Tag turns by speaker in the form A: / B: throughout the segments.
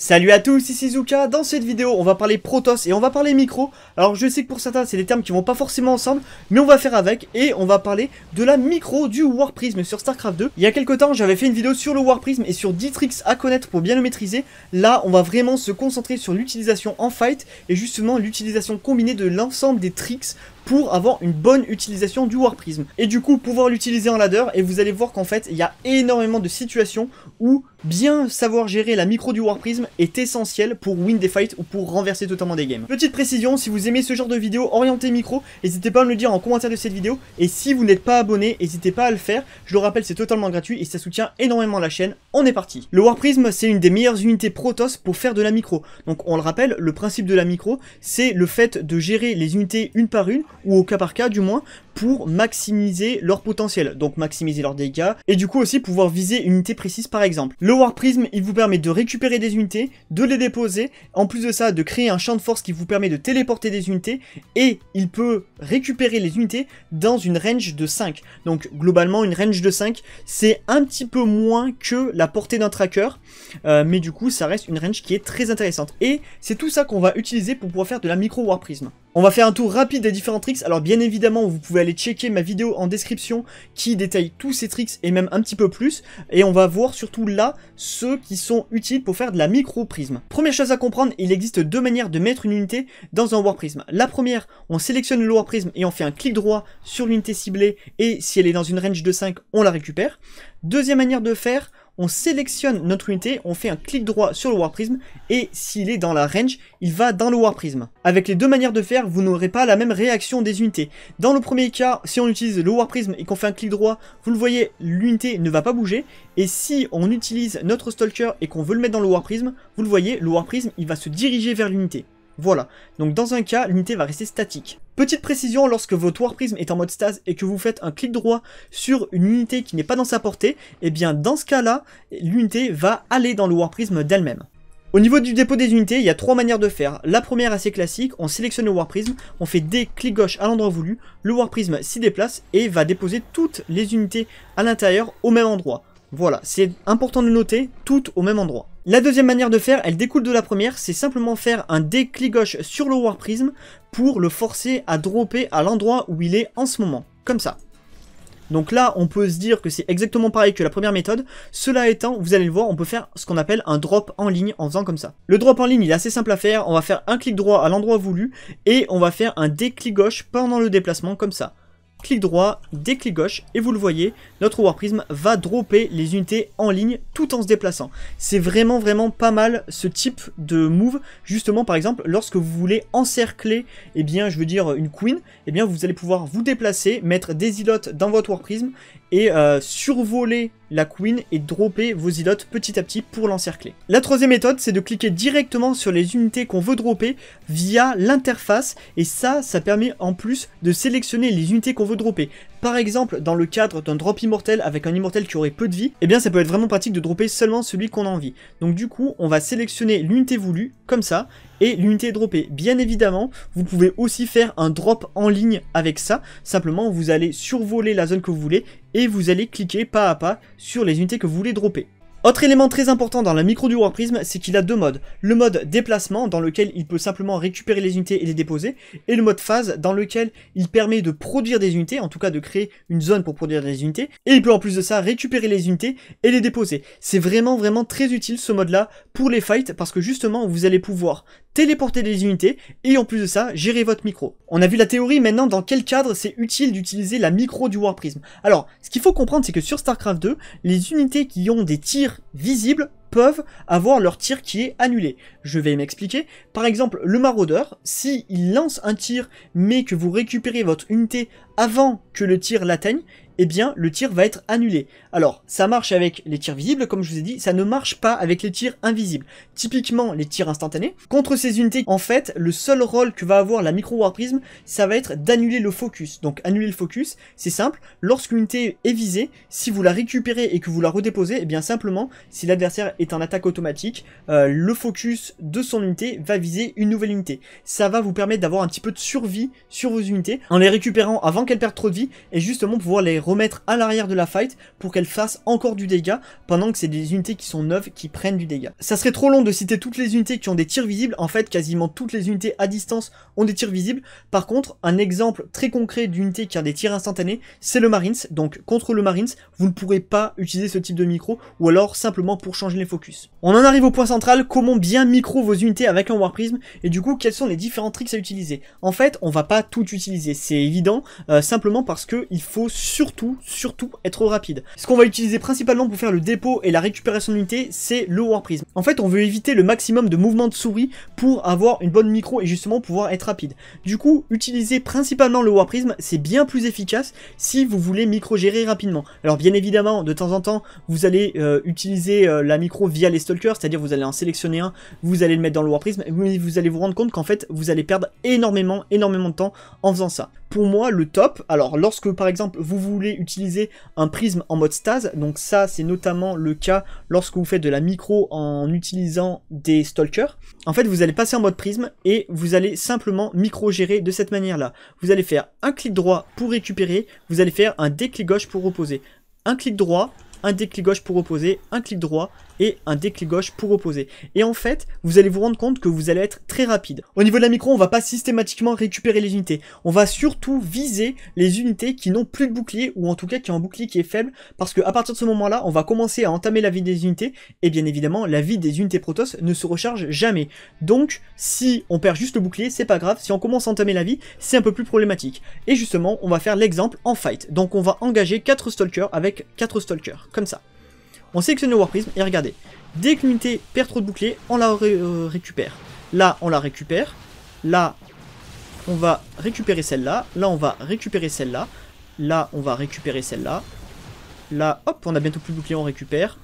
A: Salut à tous, ici Zuka, dans cette vidéo on va parler Protoss et on va parler micro, alors je sais que pour certains c'est des termes qui vont pas forcément ensemble, mais on va faire avec et on va parler de la micro du Warprism sur Starcraft 2. Il y a quelques temps j'avais fait une vidéo sur le Warprism et sur 10 tricks à connaître pour bien le maîtriser, là on va vraiment se concentrer sur l'utilisation en fight et justement l'utilisation combinée de l'ensemble des tricks pour avoir une bonne utilisation du War Prism. Et du coup, pouvoir l'utiliser en ladder, et vous allez voir qu'en fait, il y a énormément de situations où bien savoir gérer la micro du War Prism est essentiel pour win des fights ou pour renverser totalement des games. Petite précision, si vous aimez ce genre de vidéo orientée micro, n'hésitez pas à me le dire en commentaire de cette vidéo, et si vous n'êtes pas abonné, n'hésitez pas à le faire, je le rappelle, c'est totalement gratuit et ça soutient énormément la chaîne, on est parti. Le War Prism, c'est une des meilleures unités Protoss pour faire de la micro. Donc on le rappelle, le principe de la micro, c'est le fait de gérer les unités une par une ou au cas par cas du moins, pour maximiser leur potentiel, donc maximiser leurs dégâts, et du coup aussi pouvoir viser une unité précise par exemple. Le War Prism, il vous permet de récupérer des unités, de les déposer, en plus de ça, de créer un champ de force qui vous permet de téléporter des unités, et il peut récupérer les unités dans une range de 5. Donc globalement, une range de 5, c'est un petit peu moins que la portée d'un tracker, euh, mais du coup, ça reste une range qui est très intéressante. Et c'est tout ça qu'on va utiliser pour pouvoir faire de la micro War Prism. On va faire un tour rapide des différents tricks, alors bien évidemment, vous pouvez aller checker ma vidéo en description qui détaille tous ces tricks et même un petit peu plus. Et on va voir surtout là ceux qui sont utiles pour faire de la micro-prisme. Première chose à comprendre, il existe deux manières de mettre une unité dans un prisme La première, on sélectionne le warprisme et on fait un clic droit sur l'unité ciblée et si elle est dans une range de 5, on la récupère. Deuxième manière de faire, on sélectionne notre unité, on fait un clic droit sur le Warprism, et s'il est dans la range, il va dans le Warprism. Avec les deux manières de faire, vous n'aurez pas la même réaction des unités. Dans le premier cas, si on utilise le Warprism et qu'on fait un clic droit, vous le voyez, l'unité ne va pas bouger, et si on utilise notre Stalker et qu'on veut le mettre dans le Warprism, vous le voyez, le Warprism, il va se diriger vers l'unité. Voilà. Donc dans un cas, l'unité va rester statique. Petite précision, lorsque votre Warprism est en mode stase et que vous faites un clic droit sur une unité qui n'est pas dans sa portée, et eh bien dans ce cas-là, l'unité va aller dans le Warprism d'elle-même. Au niveau du dépôt des unités, il y a trois manières de faire. La première assez classique, on sélectionne le Warprism, on fait des clics gauche à l'endroit voulu, le Warprism s'y déplace et va déposer toutes les unités à l'intérieur au même endroit. Voilà, c'est important de noter, toutes au même endroit. La deuxième manière de faire, elle découle de la première, c'est simplement faire un déclic gauche sur le War Prism pour le forcer à dropper à l'endroit où il est en ce moment, comme ça. Donc là, on peut se dire que c'est exactement pareil que la première méthode. Cela étant, vous allez le voir, on peut faire ce qu'on appelle un drop en ligne en faisant comme ça. Le drop en ligne, il est assez simple à faire. On va faire un clic droit à l'endroit voulu et on va faire un déclic gauche pendant le déplacement comme ça clic droit, des clics gauche, et vous le voyez, notre Warprism va dropper les unités en ligne tout en se déplaçant. C'est vraiment vraiment pas mal ce type de move, justement par exemple lorsque vous voulez encercler, eh bien je veux dire une queen, eh bien vous allez pouvoir vous déplacer, mettre des îlots dans votre Warprism et euh, survoler la queen et dropper vos îlots petit à petit pour l'encercler. La troisième méthode, c'est de cliquer directement sur les unités qu'on veut dropper via l'interface et ça, ça permet en plus de sélectionner les unités qu'on veut dropper. Par exemple, dans le cadre d'un drop immortel avec un immortel qui aurait peu de vie, eh bien ça peut être vraiment pratique de dropper seulement celui qu'on a envie. Donc du coup, on va sélectionner l'unité voulue, comme ça, et l'unité est droppée. Bien évidemment, vous pouvez aussi faire un drop en ligne avec ça. Simplement, vous allez survoler la zone que vous voulez et vous allez cliquer pas à pas sur les unités que vous voulez dropper. Autre élément très important dans la micro du Warprism, c'est qu'il a deux modes. Le mode déplacement, dans lequel il peut simplement récupérer les unités et les déposer, et le mode phase, dans lequel il permet de produire des unités, en tout cas de créer une zone pour produire des unités, et il peut en plus de ça récupérer les unités et les déposer. C'est vraiment vraiment très utile ce mode là pour les fights, parce que justement vous allez pouvoir téléporter des unités, et en plus de ça, gérer votre micro. On a vu la théorie, maintenant dans quel cadre c'est utile d'utiliser la micro du War Alors, ce qu'il faut comprendre, c'est que sur StarCraft 2, les unités qui ont des tirs visibles peuvent avoir leur tir qui est annulé. Je vais m'expliquer. Par exemple, le maraudeur, s'il lance un tir mais que vous récupérez votre unité avant que le tir l'atteigne, eh bien le tir va être annulé. Alors ça marche avec les tirs visibles, comme je vous ai dit, ça ne marche pas avec les tirs invisibles. Typiquement les tirs instantanés. Contre ces unités, en fait, le seul rôle que va avoir la micro War Prism, ça va être d'annuler le focus. Donc annuler le focus, c'est simple, lorsqu'une unité est visée, si vous la récupérez et que vous la redéposez, eh bien simplement, si l'adversaire est en attaque automatique, euh, le focus de son unité va viser une nouvelle unité. Ça va vous permettre d'avoir un petit peu de survie sur vos unités, en les récupérant avant qu'elles perdent trop de vie, et justement pouvoir les remettre à l'arrière de la fight pour qu'elle fasse encore du dégât pendant que c'est des unités qui sont neuves qui prennent du dégât. Ça serait trop long de citer toutes les unités qui ont des tirs visibles, en fait quasiment toutes les unités à distance ont des tirs visibles. Par contre, un exemple très concret d'unité qui a des tirs instantanés, c'est le Marines. Donc contre le Marines, vous ne pourrez pas utiliser ce type de micro ou alors simplement pour changer les focus. On en arrive au point central, comment bien micro vos unités avec un Warprism et du coup quels sont les différents tricks à utiliser. En fait, on va pas tout utiliser, c'est évident, euh, simplement parce que il faut surtout surtout, être rapide. Ce qu'on va utiliser principalement pour faire le dépôt et la récupération d'unités, c'est le Warprism. En fait, on veut éviter le maximum de mouvements de souris pour avoir une bonne micro et justement pouvoir être rapide. Du coup, utiliser principalement le Warprism, c'est bien plus efficace si vous voulez micro-gérer rapidement. Alors bien évidemment, de temps en temps, vous allez euh, utiliser euh, la micro via les stalkers, c'est-à-dire vous allez en sélectionner un, vous allez le mettre dans le Warprism, mais vous allez vous rendre compte qu'en fait, vous allez perdre énormément, énormément de temps en faisant ça pour moi, le top, alors lorsque par exemple vous voulez utiliser un prisme en mode stase, donc ça c'est notamment le cas lorsque vous faites de la micro en utilisant des stalkers, en fait vous allez passer en mode prisme et vous allez simplement micro-gérer de cette manière-là. Vous allez faire un clic droit pour récupérer, vous allez faire un déclic gauche pour reposer. Un clic droit, un déclic gauche pour reposer, un clic droit et un déclic gauche pour reposer. Et en fait, vous allez vous rendre compte que vous allez être très rapide. Au niveau de la micro, on va pas systématiquement récupérer les unités. On va surtout viser les unités qui n'ont plus de bouclier ou en tout cas qui ont un bouclier qui est faible parce qu'à partir de ce moment-là, on va commencer à entamer la vie des unités et bien évidemment, la vie des unités Protoss ne se recharge jamais. Donc, si on perd juste le bouclier, c'est pas grave. Si on commence à entamer la vie, c'est un peu plus problématique. Et justement, on va faire l'exemple en fight. Donc, on va engager 4 stalkers avec 4 stalkers comme ça. On sélectionne le Prism et regardez, dès que l'unité perd trop de boucliers, on la euh, récupère. Là, on la récupère. Là, on va récupérer celle-là. Là, on va récupérer celle-là. Là, on va récupérer celle-là. Là, hop, on a bientôt plus de boucliers, on récupère.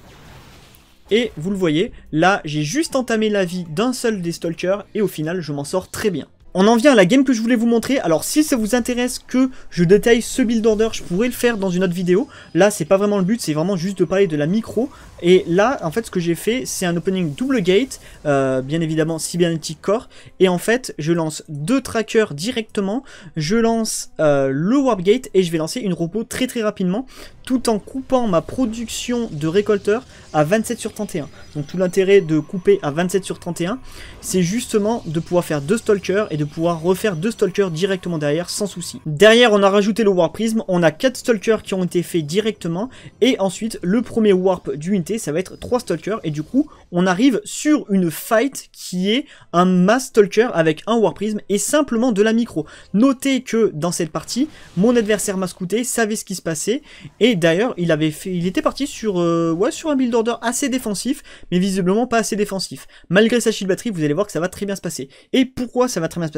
A: Et vous le voyez, là, j'ai juste entamé la vie d'un seul des Stalkers et au final, je m'en sors très bien on en vient à la game que je voulais vous montrer. Alors si ça vous intéresse que je détaille ce build order, je pourrais le faire dans une autre vidéo. Là, c'est pas vraiment le but, c'est vraiment juste de parler de la micro. Et là, en fait, ce que j'ai fait, c'est un opening double gate, euh, bien évidemment Cybernetic Core. Et en fait, je lance deux trackers directement. Je lance euh, le warp gate et je vais lancer une repos très très rapidement tout en coupant ma production de récolteur à 27 sur 31. Donc tout l'intérêt de couper à 27 sur 31, c'est justement de pouvoir faire deux stalkers et de pouvoir refaire deux stalkers directement derrière sans souci. Derrière, on a rajouté le warp prism, on a quatre stalkers qui ont été faits directement et ensuite le premier warp du d'unité, ça va être trois stalkers et du coup, on arrive sur une fight qui est un mass stalker avec un warp prism et simplement de la micro. Notez que dans cette partie, mon adversaire m'a savait ce qui se passait et d'ailleurs, il avait fait il était parti sur euh, ouais, sur un build order assez défensif, mais visiblement pas assez défensif. Malgré sa shield batterie, vous allez voir que ça va très bien se passer. Et pourquoi ça va très bien se passer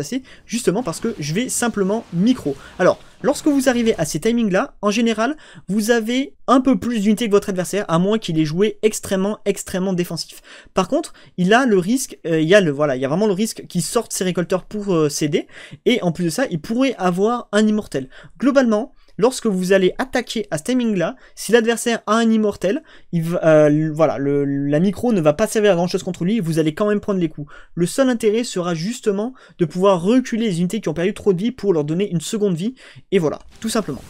A: justement parce que je vais simplement micro. Alors, lorsque vous arrivez à ces timings-là, en général, vous avez un peu plus d'unité que votre adversaire, à moins qu'il ait joué extrêmement, extrêmement défensif. Par contre, il a le risque, euh, il y a le, voilà, il y a vraiment le risque qu'il sorte ses récolteurs pour euh, céder, et en plus de ça, il pourrait avoir un immortel. Globalement, lorsque vous allez attaquer à ce timing-là, si l'adversaire a un immortel, il euh, voilà, la micro ne va pas servir à grand-chose contre lui, vous allez quand même prendre les coups. Le seul intérêt sera justement de pouvoir reculer les unités qui ont perdu trop de vie pour leur donner une seconde vie, et voilà, tout simplement.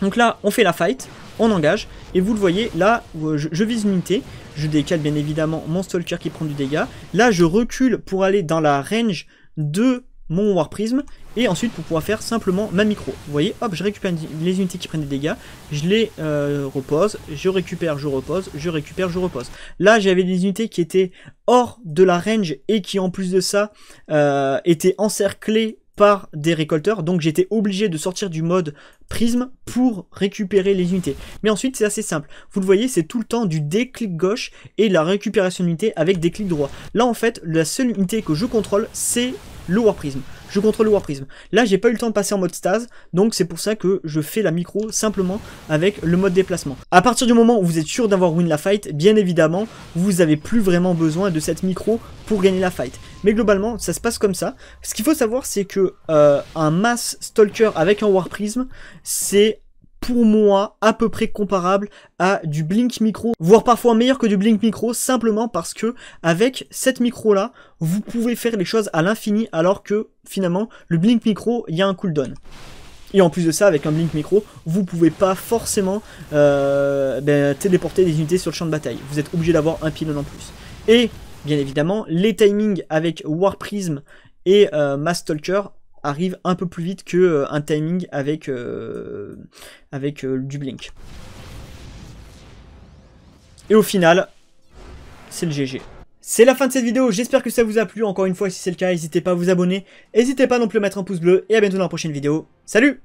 A: Donc là, on fait la fight, on engage, et vous le voyez, là, euh, je, je, vise une unité, je décale bien évidemment mon stalker qui prend du dégât, là je recule pour aller dans la range de mon Warprism, et ensuite pour pouvoir faire simplement ma micro. Vous voyez, hop, je récupère les unités qui prennent des dégâts, je les euh, repose, je récupère, je repose, je récupère, je repose. Là, j'avais des unités qui étaient hors de la range et qui, en plus de ça, euh, étaient encerclées par des récolteurs, donc j'étais obligé de sortir du mode prisme pour récupérer les unités. Mais ensuite c'est assez simple, vous le voyez c'est tout le temps du déclic gauche et la récupération d'unités avec des clics droit Là en fait la seule unité que je contrôle c'est le Warprisme. Je contrôle le Warprisme. Là, j'ai pas eu le temps de passer en mode stase, donc c'est pour ça que je fais la micro simplement avec le mode déplacement. À partir du moment où vous êtes sûr d'avoir win la fight, bien évidemment, vous avez plus vraiment besoin de cette micro pour gagner la fight. Mais globalement, ça se passe comme ça. Ce qu'il faut savoir, c'est que euh, un Mass Stalker avec un Warprism, c'est pour moi à peu près comparable à du Blink Micro, voire parfois meilleur que du Blink Micro, simplement parce que avec cette micro là, vous pouvez faire les choses à l'infini alors que finalement le Blink Micro, il y a un cooldown. Et en plus de ça, avec un blink micro, vous pouvez pas forcément euh, ben, téléporter des unités sur le champ de bataille. Vous êtes obligé d'avoir un pylône en plus. Et bien évidemment, les timings avec War Prism et euh, Mass Stalker arrive un peu plus vite que euh, un timing avec, euh, avec euh, du blink. Et au final, c'est le GG. C'est la fin de cette vidéo, j'espère que ça vous a plu. Encore une fois, si c'est le cas, n'hésitez pas à vous abonner. N'hésitez pas non plus à mettre un pouce bleu. Et à bientôt dans la prochaine vidéo. Salut